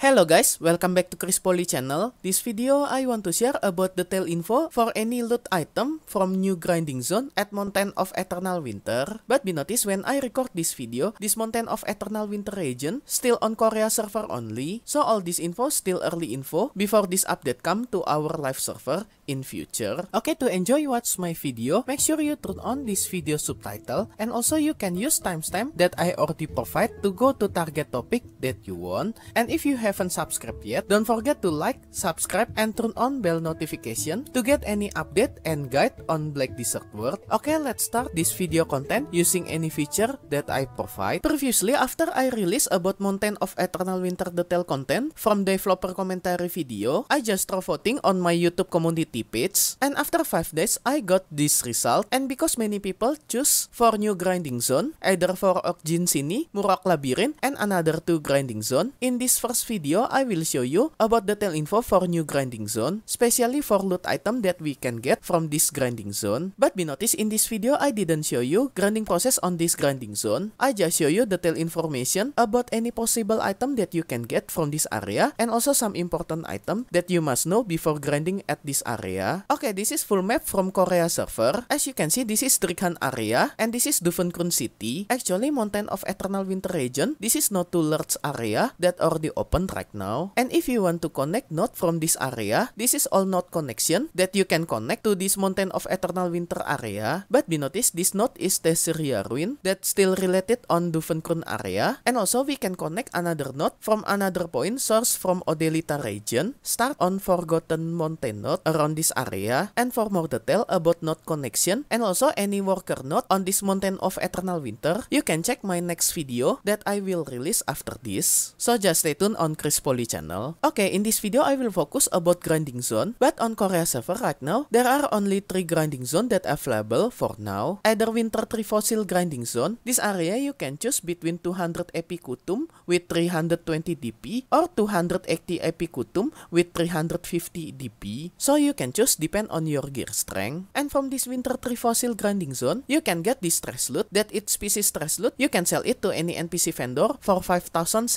Hello guys, welcome back to Chris Poly channel. This video I want to share about detail info for any loot item from new grinding zone at Mountain of Eternal Winter. But be noticed when I record this video, this Mountain of Eternal Winter region still on Korea server only. So all this info still early info before this update come to our live server. in future. Okay, to enjoy watch my video, make sure you turn on this video subtitle and also you can use timestamp that I already provide to go to target topic that you want. And if you haven't subscribed yet, don't forget to like, subscribe, and turn on bell notification to get any update and guide on Black Desert World. Okay, let's start this video content using any feature that I provide. Previously, after I release about Mountain of Eternal Winter detail content from developer commentary video, I just throw voting on my YouTube community and after 5 days, I got this result. And because many people choose for new grinding zone, either for Okjin Sini, Murak Labirin, and another two grinding zone, in this first video, I will show you about the detail info for new grinding zone, especially for loot item that we can get from this grinding zone. But be notice, in this video, I didn't show you grinding process on this grinding zone. I just show you detail information about any possible item that you can get from this area and also some important item that you must know before grinding at this area area. Okay, this is full map from Korea server. As you can see, this is Drikhan area and this is Duvenkron city. Actually, Mountain of Eternal Winter region, this is not too large area that already opened right now. And if you want to connect node from this area, this is all node connection that you can connect to this Mountain of Eternal Winter area. But be noticed, this node is Tessiria Ruin that's still related on Duvenkron area. And also, we can connect another node from another point source from Odelita region, start on Forgotten Mountain node around on this area and for more detail about node connection and also any worker node on this mountain of eternal winter, you can check my next video that I will release after this. So just stay tuned on Chris Poly channel. Okay, in this video I will focus about grinding zone, but on Korea server right now, there are only 3 grinding zone that available for now. Either Winter 3 Fossil Grinding Zone, this area you can choose between 200 Epicutum with 320 DP or 280 Epicutum with 350 DP. So you can choose depend on your gear strength. And from this winter tree fossil grinding zone, you can get this stress loot that it's PC stress loot, you can sell it to any NPC vendor for 5620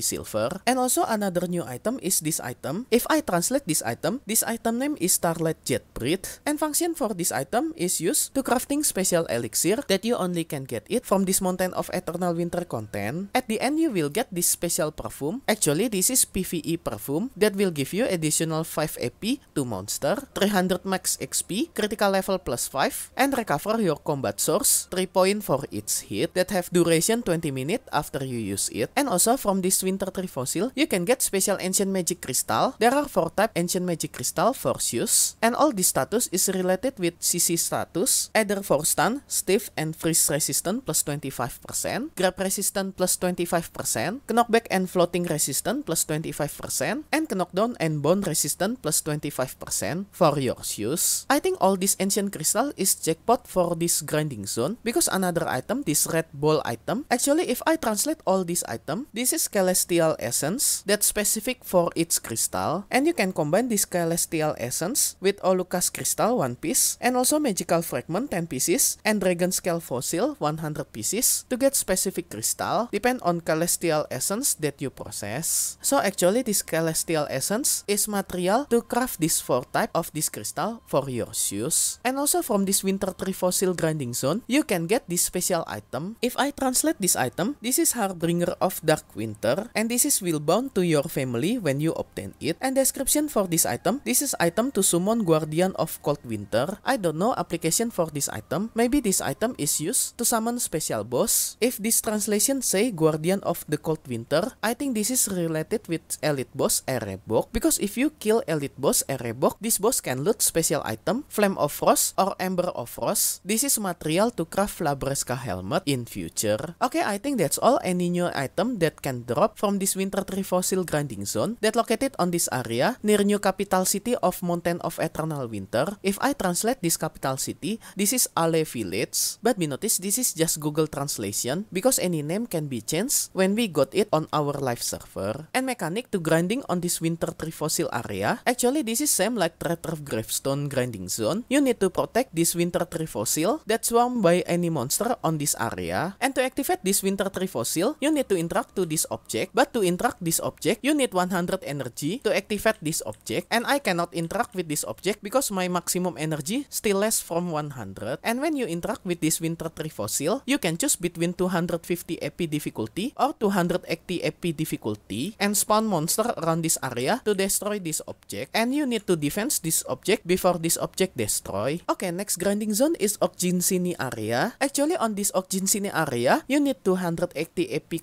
silver. And also another new item is this item. If I translate this item, this item name is Starlight Jet Breed. And function for this item is used to crafting special elixir that you only can get it from this mountain of eternal winter content. At the end, you will get this special perfume. Actually, this is PvE perfume that will give you additional 5 AP to monster, 300 max XP, critical level plus 5, and recover your combat source, 3 point for each hit that have duration 20 minutes after you use it. And also from this winter tree fossil, you can get special ancient magic crystal. There are 4 type ancient magic crystal for use, and all this status is related with CC status, either for stun, stiff, and freeze resistant plus 25%, grab resistant plus 25%, knockback and floating resistant plus 25%, and knockdown and bone resistant plus 25%. 5% for your use, I think all this ancient crystal is jackpot for this grinding zone because another item, this red ball item, actually if I translate all this item, this is celestial essence that's specific for its crystal and you can combine this celestial essence with Olucas crystal 1 piece and also magical fragment 10 pieces and dragon scale fossil 100 pieces to get specific crystal depend on celestial essence that you process. So actually this celestial essence is material to craft this for type of this crystal for your shoes. And also from this winter tree fossil grinding zone, you can get this special item. If I translate this item, this is Harbringer of Dark Winter and this is will bound to your family when you obtain it. And description for this item, this is item to summon Guardian of Cold Winter. I don't know application for this item. Maybe this item is used to summon special boss. If this translation say Guardian of the Cold Winter, I think this is related with Elite Boss Erebok because if you kill Elite Boss Erebok, this boss can loot special item, Flame of Frost or Ember of Frost. This is material to craft Labreska helmet in future. Okay, I think that's all any new item that can drop from this Winter Tree Fossil Grinding Zone that located on this area near new capital city of Mountain of Eternal Winter. If I translate this capital city, this is Ale Village. But be notice this is just Google translation because any name can be changed when we got it on our live server. And mechanic to grinding on this Winter Tree Fossil area, actually this is same like like of Gravestone Grinding Zone, you need to protect this Winter Tree fossil that's swarmed by any monster on this area. And to activate this Winter Tree fossil, you need to interact to this object. But to interact this object, you need 100 energy to activate this object. And I cannot interact with this object because my maximum energy still less from 100. And when you interact with this Winter Tree fossil, you can choose between 250 AP difficulty or 280 AP difficulty and spawn monster around this area to destroy this object. And you need to defense this object before this object destroy. Okay, next grinding zone is Okjinsini area. Actually, on this Okjinsini area, you need 280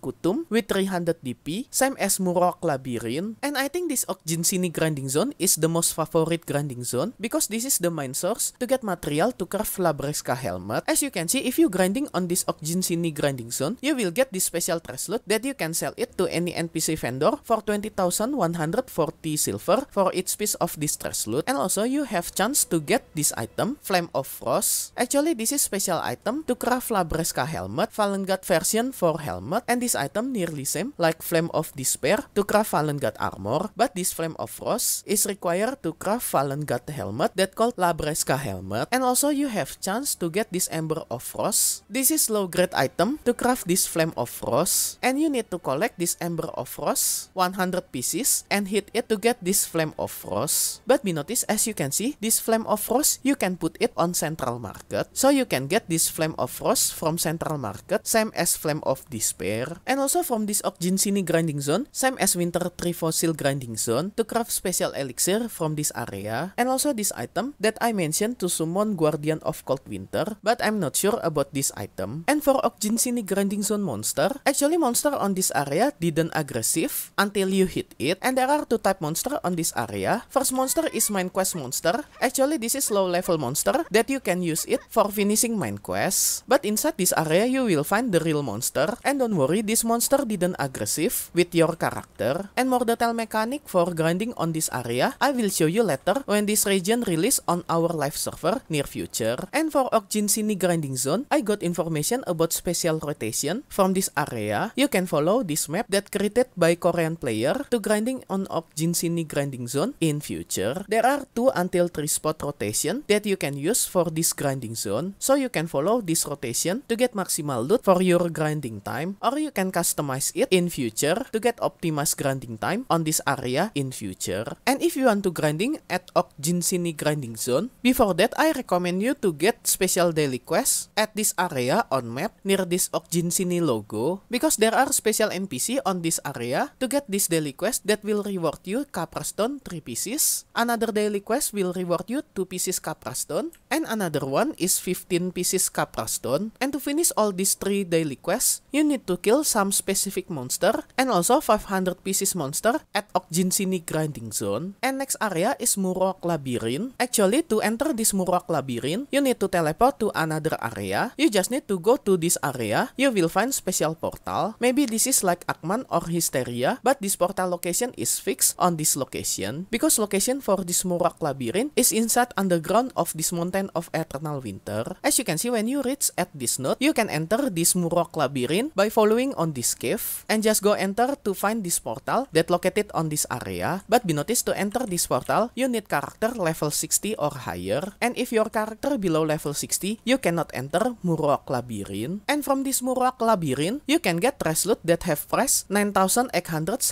kutum with 300 DP, same as Murok Labyrinth. And I think this Okjinsini grinding zone is the most favorite grinding zone because this is the main source to get material to craft Labreska helmet. As you can see, if you grinding on this Okjinsini grinding zone, you will get this special trash loot that you can sell it to any NPC vendor for 20,140 silver for each piece of this distress loot and also you have chance to get this item Flame of Frost. Actually this is special item to craft Labreska helmet, Valengard version for helmet and this item nearly same like Flame of Despair to craft Valengard armor but this Flame of Frost is required to craft Valengard helmet that called Labreska helmet and also you have chance to get this Ember of Frost. This is low grade item to craft this Flame of Frost and you need to collect this Ember of Frost 100 pieces and hit it to get this Flame of Frost. But be notice, as you can see, this Flame of Frost, you can put it on Central Market. So you can get this Flame of Frost from Central Market, same as Flame of Despair. And also from this Okjinsini Grinding Zone, same as Winter Tree Fossil Grinding Zone, to craft special elixir from this area. And also this item that I mentioned to summon Guardian of Cold Winter, but I'm not sure about this item. And for Okjinsini Grinding Zone monster, actually monster on this area didn't aggressive until you hit it. And there are two type monster on this area. First monster monster is main Quest monster, actually this is low level monster that you can use it for finishing main Quest. But inside this area you will find the real monster and don't worry this monster didn't aggressive with your character. And more detail mechanic for grinding on this area I will show you later when this region release on our live server near future. And for Ogjin Sini grinding zone I got information about special rotation from this area. You can follow this map that created by Korean player to grinding on Ogjin Sini grinding zone in future feature, there are two until three spot rotation that you can use for this grinding zone, so you can follow this rotation to get maximal loot for your grinding time, or you can customize it in future to get optimized grinding time on this area in future. And if you want to grinding at Jinsini grinding zone, before that I recommend you to get special daily quest at this area on map near this Jinsini logo, because there are special NPC on this area to get this daily quest that will reward you Capra Stone 3 pieces, Another daily quest will reward you 2 pieces Capra Stone, and another one is 15 pieces Capra Stone. And to finish all these 3 daily quests, you need to kill some specific monster, and also 500 pieces monster at Ogjin'sini Grinding Zone. And next area is Murok Labyrinth. Actually, to enter this Murok Labyrinth, you need to teleport to another area. You just need to go to this area, you will find special portal. Maybe this is like Akman or Hysteria, but this portal location is fixed on this location, because location for this Murak Labyrinth is inside underground of this mountain of eternal winter. As you can see when you reach at this node, you can enter this Murak Labyrinth by following on this cave and just go enter to find this portal that located on this area. But be noticed to enter this portal, you need character level 60 or higher and if your character below level 60, you cannot enter Murak Labyrinth. And from this Murak Labyrinth, you can get trash loot that have price 9870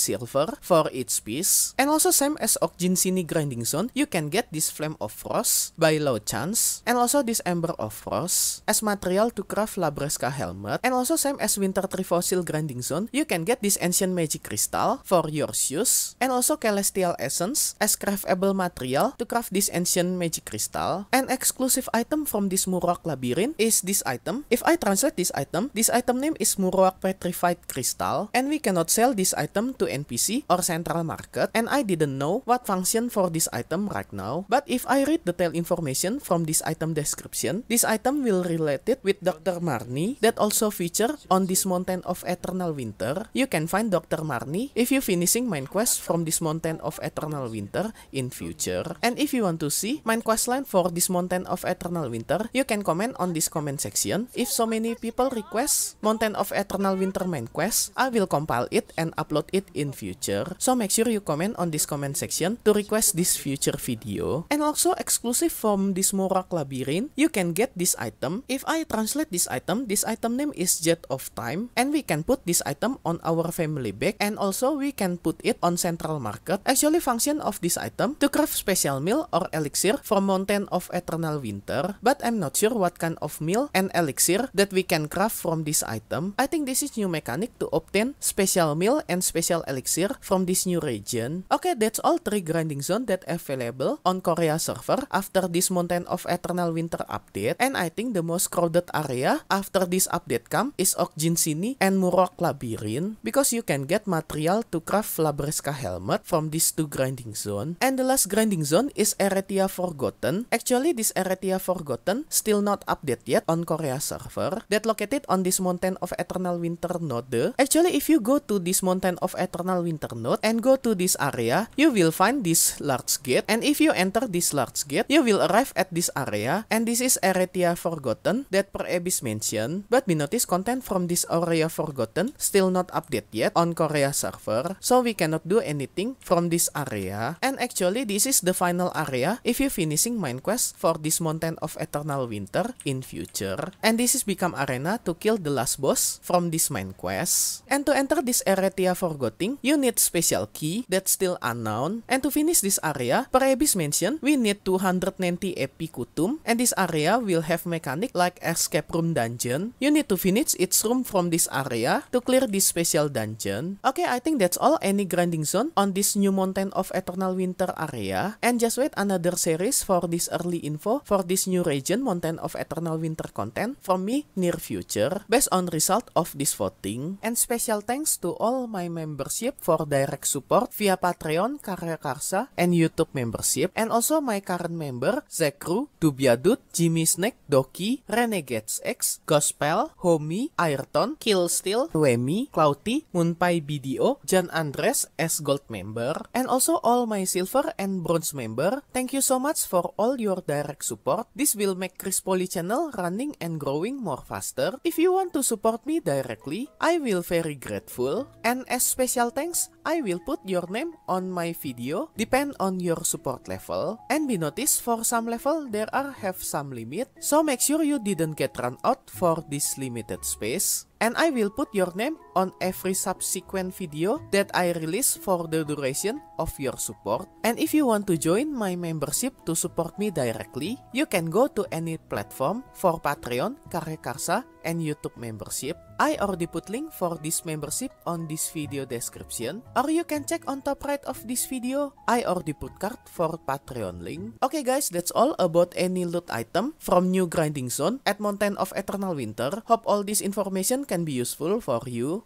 silver for each piece and also same as Okji Jinsini Grinding Zone, you can get this Flame of Frost by low chance, and also this Ember of Frost as material to craft Labraska Helmet, and also same as Winter Tree Fossil Grinding Zone, you can get this Ancient Magic Crystal for your shoes, and also Celestial Essence as craftable material to craft this Ancient Magic Crystal. An exclusive item from this Murok Labyrinth is this item. If I translate this item, this item name is Murok Petrified Crystal, and we cannot sell this item to NPC or Central Market, and I didn't know what function function for this item right now, but if I read the information from this item description, this item will relate it with Dr. Marnie that also feature on this mountain of eternal winter. You can find Dr. Marnie if you finishing main quest from this mountain of eternal winter in future. And if you want to see main quest line for this mountain of eternal winter, you can comment on this comment section. If so many people request mountain of eternal winter main quest, I will compile it and upload it in future. So make sure you comment on this comment section to request this future video and also exclusive from this Morak Labyrinth, you can get this item. If I translate this item, this item name is Jet of Time and we can put this item on our family bag and also we can put it on central market. Actually function of this item to craft special meal or elixir from Mountain of Eternal Winter but I'm not sure what kind of meal and elixir that we can craft from this item. I think this is new mechanic to obtain special meal and special elixir from this new region. Okay, that's all three grinding zone that available on Korea server after this Mountain of Eternal Winter update and I think the most crowded area after this update come is Okjin Sini and Murok Labyrinth because you can get material to craft Labreska helmet from these two grinding zone and the last grinding zone is Eretia Forgotten actually this Eretia Forgotten still not update yet on Korea server that located on this Mountain of Eternal Winter node actually if you go to this Mountain of Eternal Winter node and go to this area you will find this large gate and if you enter this large gate, you will arrive at this area and this is Eretia Forgotten that Per Abyss mentioned but we notice content from this area Forgotten still not updated yet on Korea server so we cannot do anything from this area and actually this is the final area if you're finishing quest for this Mountain of Eternal Winter in future and this is become arena to kill the last boss from this quest. and to enter this Eretia Forgotten you need special key that's still unknown and to to finish this area, per mentioned, we need 290 Epicutum, and this area will have mechanic like escape room dungeon. You need to finish each room from this area to clear this special dungeon. Okay, I think that's all any grinding zone on this new mountain of Eternal Winter area, and just wait another series for this early info for this new region Mountain of Eternal Winter content from me near future, based on result of this voting. And special thanks to all my membership for direct support via Patreon karya-karya and YouTube membership, and also my current member, Zekru, Dubiadut, Jimmy Snake, Doki, Renegades X, Gospel, Homie, Ayrton, Killsteel, Wemi, Clouty, Munpai BDO, Jan Andres as gold member, and also all my silver and bronze member. Thank you so much for all your direct support. This will make Chris Poly channel running and growing more faster. If you want to support me directly, I will very grateful. And as special thanks, I will put your name on my video, depend on your support level, and be noticed for some level there are have some limit, so make sure you didn't get run out for this limited space, and I will put your name on every subsequent video that I release for the duration of your support. And if you want to join my membership to support me directly, you can go to any platform for Patreon, Karya and YouTube membership. I already put link for this membership on this video description or you can check on top right of this video. I already put card for Patreon link. Okay guys, that's all about any loot item from New Grinding Zone at Mountain of Eternal Winter. Hope all this information can be useful for you.